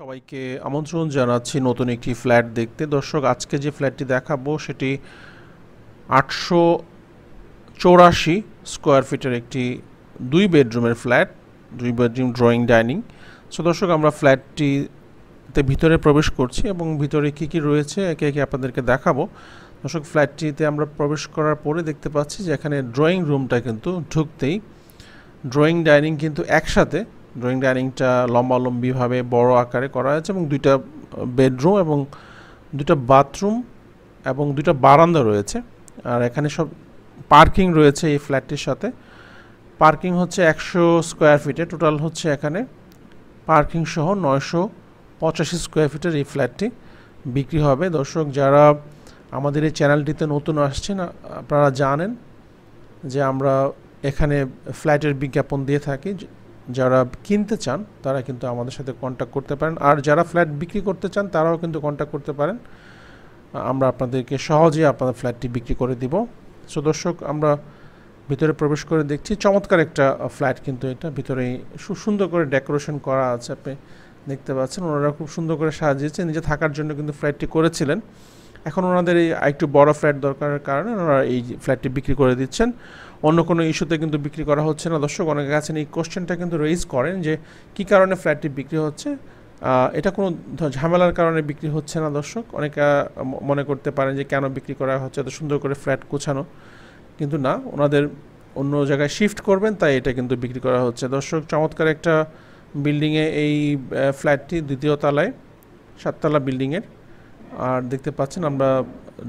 সবাইকে আমন্ত্রণ জানাচ্ছি নতুন একটি ফ্ল্যাট দেখতে দর্শক আজকে যে ফ্ল্যাটটি দেখাবো সেটি আটশো চৌরাশি স্কোয়ার ফিটের একটি দুই বেডরুমের ফ্ল্যাট দুই বেডরুম ড্রয়িং ডাইনিং সো দর্শক আমরা ফ্ল্যাটটিতে ভিতরে প্রবেশ করছি এবং ভিতরে কী কী রয়েছে একে একে আপনাদেরকে দেখাবো দর্শক ফ্ল্যাটটিতে আমরা প্রবেশ করার পরে দেখতে পাচ্ছি যে এখানে ড্রয়িং রুমটা কিন্তু ঢুকতেই ড্রয়িং ডাইনিং কিন্তু একসাথে ড্রয়িং ডাইনিংটা লম্বালম্বিভাবে বড় আকারে করা হয়েছে এবং দুইটা বেডরুম এবং দুটা বাথরুম এবং দুটা বারান্দা রয়েছে আর এখানে সব পার্কিং রয়েছে এই ফ্ল্যাটটির সাথে পার্কিং হচ্ছে একশো স্কোয়ার ফিটে টোটাল হচ্ছে এখানে পার্কিং সহ নয়শো পঁচাশি স্কোয়ার ফিটের এই ফ্ল্যাটটি বিক্রি হবে দর্শক যারা আমাদের এই চ্যানেলটিতে নতুন আসছেন আপনারা জানেন যে আমরা এখানে ফ্ল্যাটের বিজ্ঞাপন দিয়ে থাকি যারা কিনতে চান তারা কিন্তু আমাদের সাথে কন্ট্যাক্ট করতে পারেন আর যারা ফ্ল্যাট বিক্রি করতে চান তারাও কিন্তু কন্ট্যাক্ট করতে পারেন আমরা আপনাদেরকে সহজেই আপনাদের ফ্ল্যাটটি বিক্রি করে দিব সো দর্শক আমরা ভিতরে প্রবেশ করে দেখছি চমৎকার একটা ফ্ল্যাট কিন্তু এটা ভিতরেই সুন্দর করে ডেকোরেশন করা আছে আপনি দেখতে পাচ্ছেন ওনারা খুব সুন্দর করে সাজিয়েছে নিজে থাকার জন্য কিন্তু ফ্ল্যাটটি করেছিলেন এখন ওনাদের এই একটু বড় ফ্ল্যাট দরকারের কারণে ওনারা এই ফ্ল্যাটটি বিক্রি করে দিচ্ছেন অন্য কোনো ইস্যুতে কিন্তু বিক্রি করা হচ্ছে না দর্শক অনেকে আছেন এই কোশ্চেনটা কিন্তু রেইজ করেন যে কি কারণে ফ্ল্যাটটি বিক্রি হচ্ছে এটা কোনো ঝামেলার কারণে বিক্রি হচ্ছে না দর্শক অনেকে মনে করতে পারেন যে কেন বিক্রি করা হচ্ছে এত সুন্দর করে ফ্ল্যাট গোছানো কিন্তু না ওনাদের অন্য জায়গায় শিফট করবেন তাই এটা কিন্তু বিক্রি করা হচ্ছে দর্শক চমৎকার একটা বিল্ডিংয়ে এই ফ্ল্যাটটি দ্বিতীয় সাততলা বিল্ডিংয়ের আর দেখতে পাচ্ছেন আমরা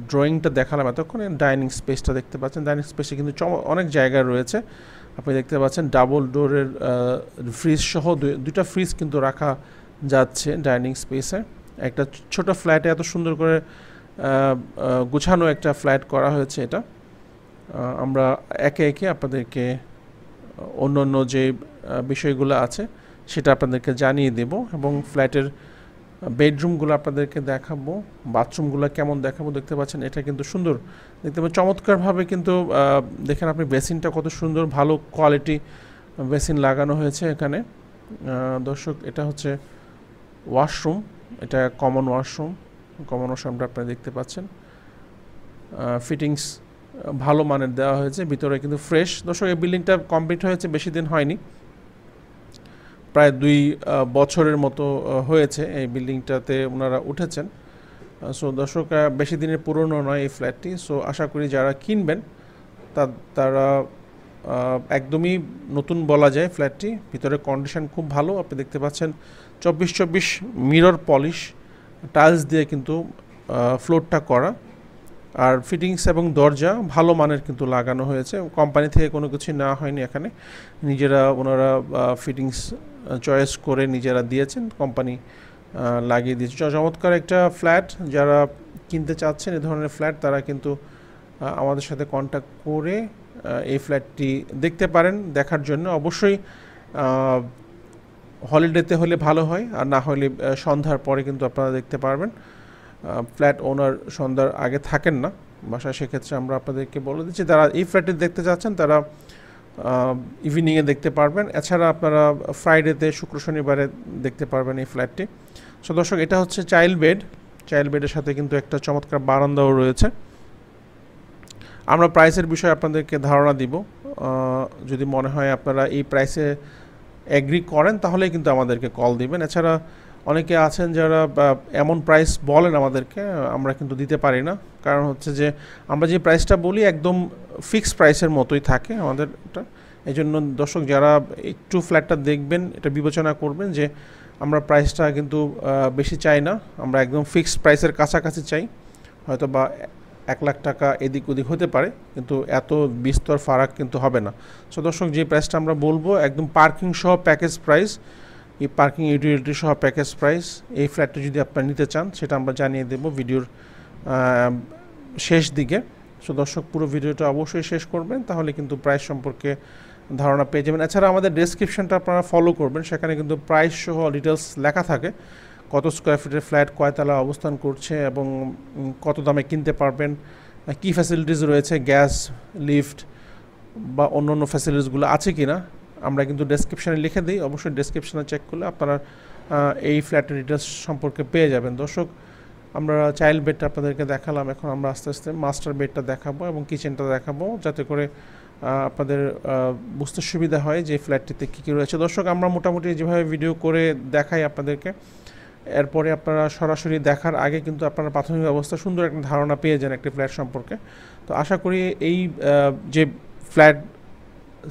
ড্রয়িংটা দেখালাম এতক্ষণ ডাইনিং স্পেসটা দেখতে পাচ্ছেন ডাইনিং স্পেসে কিন্তু অনেক জায়গা রয়েছে আপনি দেখতে পাচ্ছেন ডাবল ডোরের ফ্রিজ সহ দুইটা ফ্রিজ কিন্তু রাখা যাচ্ছে ডাইনিং স্পেসে একটা ছোট ফ্ল্যাটে এত সুন্দর করে গুছানো একটা ফ্ল্যাট করা হয়েছে এটা আমরা একে একে আপনাদেরকে অন্য অন্য যে বিষয়গুলো আছে সেটা আপনাদেরকে জানিয়ে দেব এবং ফ্ল্যাটের বেডরুমগুলো আপনাদেরকে দেখাবো বাথরুমগুলো কেমন দেখাবো দেখতে পাচ্ছেন এটা কিন্তু সুন্দর দেখতে পাচ্ছেন চমৎকারভাবে কিন্তু দেখেন আপনি বেসিনটা কত সুন্দর ভালো কোয়ালিটি বেসিন লাগানো হয়েছে এখানে দর্শক এটা হচ্ছে ওয়াশরুম এটা কমন ওয়াশরুম কমন ওয়াশরুমটা আপনারা দেখতে পাচ্ছেন ফিটিংস ভালো মানের দেওয়া হয়েছে ভিতরে কিন্তু ফ্রেশ দর্শক এই বিল্ডিংটা কমপ্লিট হয়েছে বেশি দিন হয়নি প্রায় দুই বছরের মতো হয়েছে এই বিল্ডিংটাতে ওনারা উঠেছেন সো দর্শক বেশি দিনের পুরনো নয় এই ফ্ল্যাটটি সো আশা করি যারা কিনবেন তা তারা একদমই নতুন বলা যায় ফ্ল্যাটটি ভিতরে কন্ডিশন খুব ভালো আপনি দেখতে পাচ্ছেন চব্বিশ চব্বিশ মিরর পলিশ টাইলস দিয়ে কিন্তু ফ্লোরটা করা আর ফিটিংস এবং দরজা ভালো মানের কিন্তু লাগানো হয়েছে কোম্পানি থেকে কোনো কিছু না হয়নি এখানে নিজেরা ওনারা ফিটিংস চয়েস করে নিজেরা দিয়েছেন কোম্পানি লাগিয়ে দিয়েছে চমৎকার একটা ফ্ল্যাট যারা কিনতে চাচ্ছেন এ ধরনের ফ্ল্যাট তারা কিন্তু আমাদের সাথে কন্ট্যাক্ট করে এই ফ্ল্যাটটি দেখতে পারেন দেখার জন্য অবশ্যই হলিডেতে হলে ভালো হয় আর না হলে সন্ধ্যার পরে কিন্তু আপনারা দেখতে পারবেন ফ্ল্যাট ওনার সন্ধ্যার আগে থাকেন না বাসায় সেক্ষেত্রে আমরা আপনাদেরকে বলে দিচ্ছি তারা এই ফ্ল্যাটটি দেখতে চাচ্ছেন তারা ইভিনিংয়ে দেখতে পারবেন এছাড়া আপনারা ফ্রাইডেতে শুক্র শনিবারে দেখতে পারবেন এই ফ্ল্যাটটি সো দর্শক এটা হচ্ছে চাইল্ড বেড চাইল্ড বেডের সাথে কিন্তু একটা চমৎকার বারান্দাও রয়েছে আমরা প্রাইসের বিষয়ে আপনাদেরকে ধারণা দিব যদি মনে হয় আপনারা এই প্রাইসে অ্যাগ্রি করেন তাহলেই কিন্তু আমাদেরকে কল দিবেন এছাড়া অনেকে আছেন যারা এমন প্রাইস বলেন আমাদেরকে আমরা কিন্তু দিতে পারি না কারণ হচ্ছে যে আমরা যে প্রাইসটা বলি একদম ফিক্স প্রাইসের মতোই থাকে আমাদের এটা এই জন্য দর্শক যারা একটু ফ্ল্যাটটা দেখবেন এটা বিবেচনা করবেন যে আমরা প্রাইসটা কিন্তু বেশি চাই না আমরা একদম ফিক্স প্রাইসের কাছাকাছি চাই হয়তো বা এক লাখ টাকা এদিক ওদিক হতে পারে কিন্তু এত বিস্তর ফারাক কিন্তু হবে না সো দর্শক যে প্রাইসটা আমরা বলবো একদম পার্কিং সহ প্যাকেজ প্রাইস এই পার্কিং ইউটিলিটি সহ প্যাকেজ প্রাইস এই ফ্ল্যাটটা যদি আপনারা নিতে চান সেটা আমরা জানিয়ে দেব ভিডিওর শেষ দিকে সো দর্শক পুরো ভিডিওটা অবশ্যই শেষ করবেন তাহলে কিন্তু প্রাইস সম্পর্কে ধারণা পেয়ে যাবেন এছাড়া আমাদের ডেসক্রিপশনটা আপনারা ফলো করবেন সেখানে কিন্তু প্রাইস সহ ডিটেলস লেখা থাকে কত স্কোয়ার ফিটের ফ্ল্যাট কয়তলা অবস্থান করছে এবং কত দামে কিনতে পারবেন কী ফ্যাসিলিটিস রয়েছে গ্যাস লিফট বা অন্য অন্য ফ্যাসিলিটিসগুলো আছে কি না আমরা কিন্তু ডেসক্রিপশানে লিখে দিই অবশ্যই ডেসক্রিপশানে চেক করলে আপনারা এই ফ্ল্যাটের ডিটেলস সম্পর্কে পেয়ে যাবেন দর্শক আমরা চাইল্ড বেডটা আপনাদেরকে দেখালাম এখন আমরা আস্তে আস্তে মাস্টার বেডটা দেখাবো এবং কিচেনটা দেখাবো যাতে করে আপনাদের বুঝতে সুবিধা হয় যে ফ্ল্যাটটিতে কী কী রয়েছে দর্শক আমরা মোটামুটি যেভাবে ভিডিও করে দেখাই আপনাদেরকে এরপরে আপনারা সরাসরি দেখার আগে কিন্তু আপনারা প্রাথমিক অবস্থা সুন্দর একটা ধারণা পেয়ে যান একটি ফ্ল্যাট সম্পর্কে তো আশা করি এই যে ফ্ল্যাট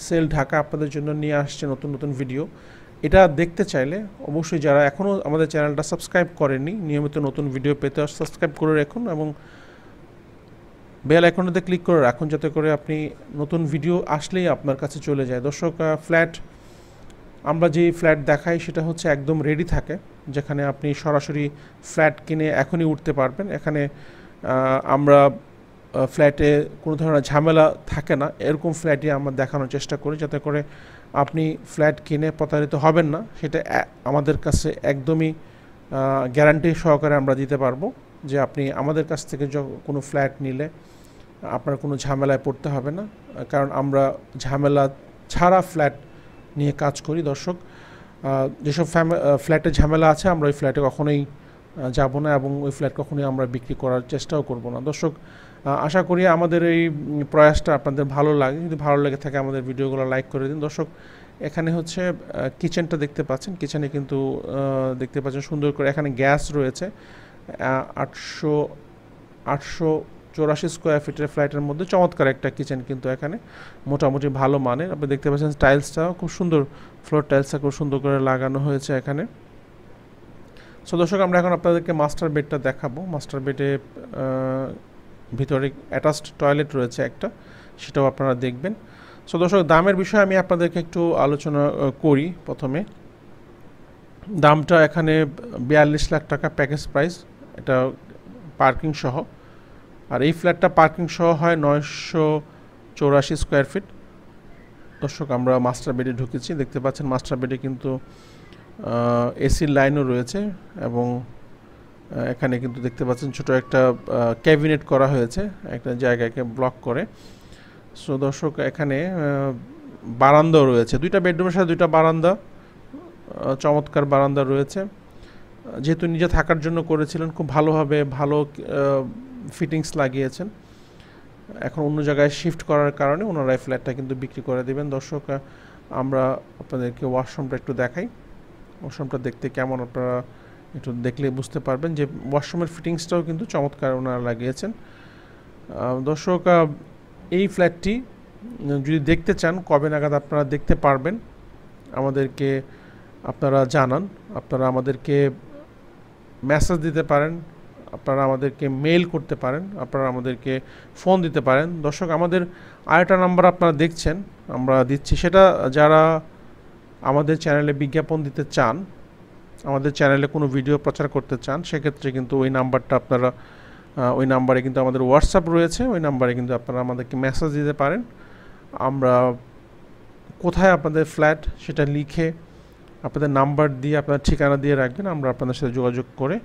সেল ঢাকা আপনাদের জন্য নিয়ে আসছে নতুন নতুন ভিডিও এটা দেখতে চাইলে অবশ্যই যারা এখনও আমাদের চ্যানেলটা সাবস্ক্রাইব করেনি নিয়মিত নতুন ভিডিও পেতে সাবস্ক্রাইব করে রাখুন এবং বেল এখনতে ক্লিক করে রাখুন যাতে করে আপনি নতুন ভিডিও আসলেই আপনার কাছে চলে যায় দর্শক ফ্ল্যাট আমরা যে ফ্ল্যাট দেখাই সেটা হচ্ছে একদম রেডি থাকে যেখানে আপনি সরাসরি ফ্ল্যাট কিনে এখনই উঠতে পারবেন এখানে আমরা ফ্ল্যাটে কোনো ধরনের ঝামেলা থাকে না এরকম ফ্ল্যাটই আমরা দেখানোর চেষ্টা করি যাতে করে আপনি ফ্ল্যাট কিনে প্রতারিত হবেন না সেটা আমাদের কাছে একদমই গ্যারান্টি সহকারে আমরা দিতে পারবো যে আপনি আমাদের কাছ থেকে কোনো ফ্ল্যাট নিলে আপনার কোনো ঝামেলায় পড়তে হবে না কারণ আমরা ঝামেলা ছাড়া ফ্ল্যাট নিয়ে কাজ করি দর্শক যেসব ফ্ল্যাটে ঝামেলা আছে আমরা ওই ফ্ল্যাটে কখনোই যাব না এবং ওই ফ্ল্যাট কখনোই আমরা বিক্রি করার চেষ্টাও করব না দর্শক আশা করি আমাদের এই প্রয়াসটা আপনাদের ভালো লাগে যদি ভালো লেগে থাকে আমাদের ভিডিওগুলো লাইক করে দিন দর্শক এখানে হচ্ছে কিচেনটা দেখতে পাচ্ছেন কিচেনে কিন্তু দেখতে পাচ্ছেন সুন্দর করে এখানে গ্যাস রয়েছে আটশো আটশো চৌরাশি স্কোয়ার ফিটের ফ্ল্যাটের মধ্যে চমৎকার একটা কিচেন কিন্তু এখানে মোটামুটি ভালো মানের আপনি দেখতে পাচ্ছেন টাইলসটাও খুব সুন্দর ফ্লোর টাইলসটা খুব সুন্দর করে লাগানো হয়েছে এখানে সো দর্শক আমরা এখন আপনাদেরকে মাস্টার বেডটা দেখাবো মাস্টার বেডে ভিতরে অ্যাটাচড টয়লেট রয়েছে একটা সেটাও আপনারা দেখবেন সো দর্শক দামের বিষয়ে আমি আপনাদেরকে একটু আলোচনা করি প্রথমে দামটা এখানে বিয়াল্লিশ লাখ টাকা প্যাকেজ প্রাইস এটা পার্কিং সহ আর এই ফ্ল্যাটটা পার্কিং সহ হয় নয়শো চৌরাশি স্কোয়ার ফিট দর্শক আমরা মাস্টার বেডে ঢুকেছি দেখতে পাচ্ছেন মাস্টার বেডে কিন্তু এসির লাইনও রয়েছে এবং এখানে কিন্তু দেখতে পাচ্ছেন ছোট একটা ক্যাবিনেট করা হয়েছে একটা জায়গাকে ব্লক করে সো দর্শক এখানে বারান্দাও রয়েছে দুইটা বেডরুমের সাথে দুইটা বারান্দা চমৎকার বারান্দা রয়েছে যেহেতু নিজে থাকার জন্য করেছিলেন খুব ভালোভাবে ভালো ফিটিংস লাগিয়েছেন এখন অন্য জায়গায় শিফট করার কারণে ওনারা এই ফ্ল্যাটটা কিন্তু বিক্রি করে দেবেন দর্শক আমরা আপনাদেরকে ওয়াশরুমটা একটু দেখাই ওয়াশরুমটা দেখতে কেমন আপনারা একটু দেখলে বুঝতে পারবেন যে ওয়াশরুমের ফিটিংসটাও কিন্তু চমৎকার ওনারা লাগিয়েছেন দর্শক এই ফ্ল্যাটটি যদি দেখতে চান কবে নাগাদ আপনারা দেখতে পারবেন আমাদেরকে আপনারা জানান আপনারা আমাদেরকে মেসেজ দিতে পারেন আপনারা আমাদেরকে মেল করতে পারেন আপনারা আমাদেরকে ফোন দিতে পারেন দর্শক আমাদের আরেকটা নাম্বার আপনারা দেখছেন আমরা দিচ্ছি সেটা যারা আমাদের চ্যানেলে বিজ্ঞাপন দিতে চান আমাদের চ্যানেলে কোনো ভিডিও প্রচার করতে চান সেক্ষেত্রে কিন্তু ওই নাম্বারটা আপনারা ওই নাম্বারে কিন্তু আমাদের হোয়াটসঅ্যাপ রয়েছে ওই নাম্বারে কিন্তু আপনারা আমাদেরকে মেসেজ দিতে পারেন আমরা কোথায় আপনাদের ফ্ল্যাট সেটা লিখে আপনাদের নাম্বার দিয়ে আপনার ঠিকানা দিয়ে রাখবেন আমরা আপনাদের সাথে যোগাযোগ করে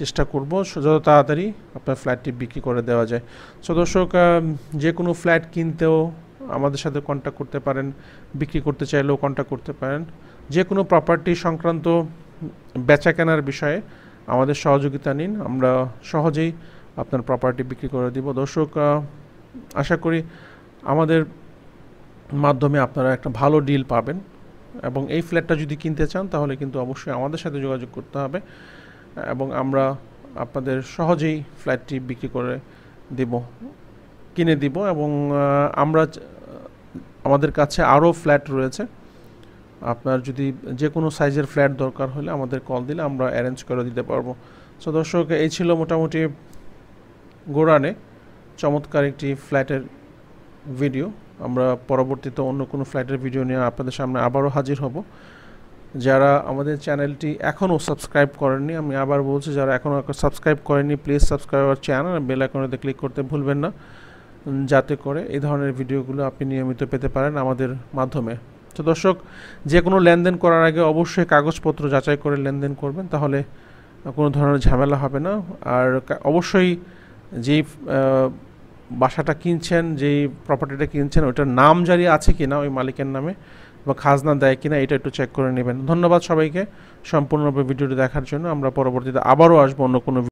চেষ্টা করব যত তাড়াতাড়ি আপনার ফ্ল্যাটটি বিক্রি করে দেওয়া যায় সো দর্শক যে কোনো ফ্ল্যাট কিনতেও আমাদের সাথে কন্ট্যাক্ট করতে পারেন বিক্রি করতে চাইলেও কন্ট্যাক্ট করতে পারেন যে কোনো প্রপার্টি সংক্রান্ত বেচা কেনার বিষয়ে আমাদের সহযোগিতা নিন আমরা সহজেই আপনার প্রপার্টি বিক্রি করে দিব দর্শক আশা করি আমাদের মাধ্যমে আপনারা একটা ভালো ডিল পাবেন এবং এই ফ্ল্যাটটা যদি কিনতে চান তাহলে কিন্তু অবশ্যই আমাদের সাথে যোগাযোগ করতে হবে এবং আমরা আপনাদের সহজেই ফ্ল্যাটটি বিক্রি করে দেব কিনে দিব এবং আমরা আমাদের কাছে আরও ফ্ল্যাট রয়েছে আপনার যদি যে কোনো সাইজের ফ্ল্যাট দরকার হলে আমাদের কল দিলে আমরা অ্যারেঞ্জ করে দিতে পারবো সো দর্শক এই ছিল মোটামুটি গোরানে চমৎকার একটি ফ্ল্যাটের ভিডিও আমরা পরবর্তীতে অন্য কোনো ফ্ল্যাটের ভিডিও নিয়ে আপনাদের সামনে আবারও হাজির হব যারা আমাদের চ্যানেলটি এখনও সাবস্ক্রাইব করেননি আমি আবার বলছি যারা এখনও সাবস্ক্রাইব করেননি please subscribe our channel bell আইকনেতে ক্লিক করতে ভুলবেন না যাতে করে এই ধরনের ভিডিওগুলো আপনি নিয়মিত পেতে পারেন আমাদের মাধ্যমে তো দর্শক যে কোনো লেনদেন করার আগে অবশ্যই কাগজপত্র যাচাই করে লেনদেন করবেন তাহলে কোনো ধরনের ঝামেলা হবে না আর অবশ্যই যেই বাসাটা কিনছেন যেই প্রপার্টিটা কিনছেন ওইটার নাম জারি আছে কি না ওই মালিকের নামে বা খাজনা দেয় কিনা এটা একটু চেক করে নেবেন ধন্যবাদ সবাইকে সম্পূর্ণরূপে ভিডিওটি দেখার জন্য আমরা পরবর্তীতে আবারও আসবো অন্য কোনো